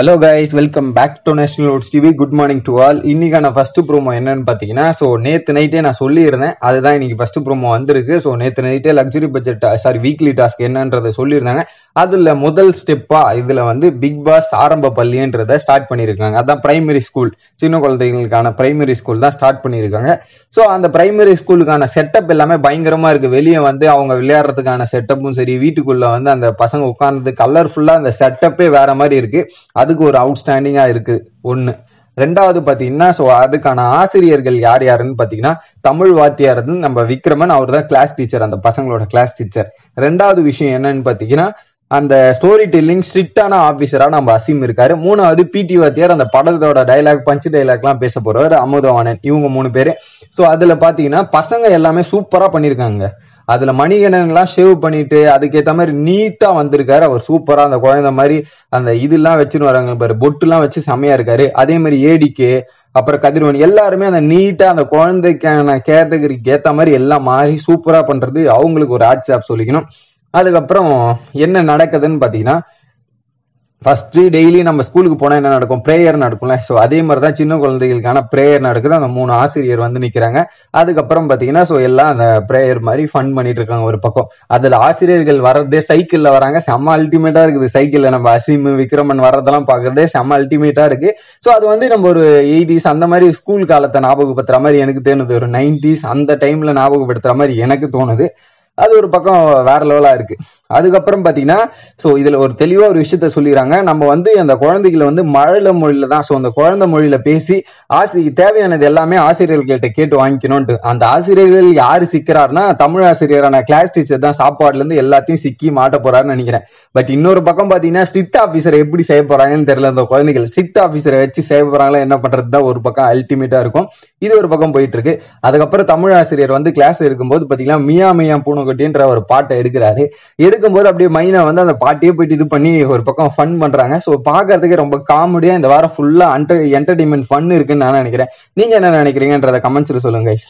hello guys welcome back to national oats TV good morning to all இன்னைக்கான first promo என்னன்னு பார்த்தீங்கன்னா so நேற்று நைட்டே நான் சொல்லியிருந்தேன் அதுதான் இன்னைக்கு ஃபர்ஸ்ட் ப்ரோமோ வந்திருக்கு ஸோ நேற்று நைட்டே luxury budget sorry weekly task என்னன்றதை சொல்லியிருந்தாங்க அதில் முதல் ஸ்டெப்பாக இதில் வந்து பிக் பாஸ் ஆரம்ப பள்ளின்றதை ஸ்டார்ட் பண்ணியிருக்காங்க அதான் பிரைமரி ஸ்கூல் சின்ன குழந்தைகளுக்கான பிரைமரி ஸ்கூல் தான் ஸ்டார்ட் பண்ணியிருக்காங்க ஸோ அந்த பிரைமரி ஸ்கூலுக்கான செட்டப் எல்லாமே பயங்கரமாக இருக்குது வெளியே வந்து அவங்க விளையாடுறதுக்கான செட்டப்பும் சரி வீட்டுக்குள்ளே வந்து அந்த பசங்க உட்கார்ந்து கலர்ஃபுல்லாக அந்த செட்டப்பே வேற மாதிரி இருக்குது அதுக்கு ஒரு அவுட்ஸ்டாண்டிங்காக இருக்குது ஒன்று ரெண்டாவது பார்த்தீங்கன்னா ஸோ அதுக்கான ஆசிரியர்கள் யார் யாருன்னு பார்த்தீங்கன்னா தமிழ் வாத்தியார் நம்ம விக்ரமன் அவர் தான் கிளாஸ் டீச்சர் அந்த பசங்களோட கிளாஸ் டீச்சர் ரெண்டாவது விஷயம் என்னன்னு பார்த்தீங்கன்னா அந்த ஸ்டோரி டெல்லிங் ஸ்ட்ரிக்டான ஆஃபீஸராக நம்ம அசீம் இருக்காரு மூணாவது பிடி வாத்தியார் அந்த படத்தோட டைலாக் டைலாக் டைலாக்லாம் பேச போறவர் அமுதவாணன் இவங்க மூணு பேர் ஸோ அதில் பார்த்தீங்கன்னா பசங்க எல்லாமே சூப்பராக பண்ணியிருக்காங்க அதுல மணிகணன்லாம் எல்லாம் ஷேவ் பண்ணிட்டு அதுக்கேத்த மாதிரி நீட்டா வந்திருக்காரு அவர் சூப்பரா அந்த குழந்தை மாதிரி அந்த இதெல்லாம் வச்சுன்னு வராங்க பாரு பொட்டு எல்லாம் வச்சு செமையா இருக்காரு அதே மாதிரி ஏடிக்கு அப்புறம் கதிர்வன் எல்லாருமே அந்த நீட்டா அந்த குழந்தைக்கான கேட்டகரிக்கு ஏத்த மாதிரி எல்லாம் மாறி சூப்பரா பண்றது அவங்களுக்கு ஒரு ஆட்ஸ் சொல்லிக்கணும் அதுக்கப்புறம் என்ன நடக்குதுன்னு பாத்தீங்கன்னா ஃபஸ்ட்டு டெய்லி நம்ம ஸ்கூலுக்கு போனால் என்ன நடக்கும் ப்ரேயர் நடக்கும்ல ஸோ அதே மாதிரி தான் சின்ன குழந்தைகளுக்கான ப்ரேயர் நடக்குது அந்த மூணு ஆசிரியர் வந்து நிற்கிறாங்க அதுக்கப்புறம் பார்த்தீங்கன்னா ஸோ எல்லாம் அந்த ப்ரேயர் மாதிரி ஃபன் பண்ணிட்டு இருக்காங்க ஒரு பக்கம் அதில் ஆசிரியர்கள் வர்றதே சைக்கிளில் வராங்க செம்ம அல்டிமேட்டாக இருக்குது சைக்கிளில் நம்ம அசீம் விக்ரமன் வர்றதெல்லாம் பார்க்குறதே செம்ம அல்டிமேட்டாக இருக்குது ஸோ அது வந்து நம்ம ஒரு எயிட்டிஸ் அந்த மாதிரி ஸ்கூல் காலத்தை ஞாபகப்படுத்துகிற மாதிரி எனக்கு தோணுது ஒரு நைன்டிஸ் அந்த டைமில் ஞாபகப்படுத்துகிற மாதிரி எனக்கு தோணுது அது ஒரு பக்கம் வேற லெவலாக இருக்குது அதுக்கப்புறம் பார்த்தீங்கன்னா ஸோ இதில் ஒரு தெளிவாக ஒரு விஷயத்த சொல்லிடுறாங்க நம்ம வந்து அந்த குழந்தைகளை வந்து மழல மொழியில தான் ஸோ அந்த குழந்தை மொழியில பேசி ஆசிரியர் தேவையானது எல்லாமே ஆசிரியர்கள்கிட்ட கேட்டு வாங்கிக்கணும்ட்டு அந்த ஆசிரியர்கள் யார் சிக்கிறாருன்னா தமிழ் ஆசிரியரான கிளாஸ் டீச்சர் தான் சாப்பாடுலேருந்து எல்லாத்தையும் சிக்கி மாட்ட போறாருன்னு நினைக்கிறேன் பட் இன்னொரு பக்கம் பார்த்தீங்கன்னா ஸ்ட்ரிக்ட் ஆஃபீஸரை எப்படி செய்ய போறாங்கன்னு தெரியல அந்த குழந்தைகள் ஸ்ட்ரிக்ட் ஆஃபீஸரை வச்சு செய்ய போறாங்களா என்ன பண்றது தான் ஒரு பக்கம் அல்டிமேட்டா இருக்கும் இது ஒரு பக்கம் போயிட்டு இருக்கு அதுக்கப்புறம் தமிழ் ஆசிரியர் வந்து கிளாஸ் இருக்கும்போது பார்த்தீங்கன்னா மியா மியா பூனை கட்டின்ற ஒரு பாட்டை எடுக்கிறாரு போது அப்படியே மைனா வந்து அந்த பாட்டியே போயிட்டு இது பண்ணி ஒரு பக்கம் ஃபன் பண்றாங்க சோ பாக்குறதுக்கு ரொம்ப காமெடியா இந்த வாரம் ஃபுல்லா என்டர்டைன்மெண்ட் ஃபன் இருக்குன்னு நான் நினைக்கிறேன் நீங்க என்ன நினைக்கிறீங்கன்றத கமெண்ட்ஸ்ல சொல்லுங்க கைஸ்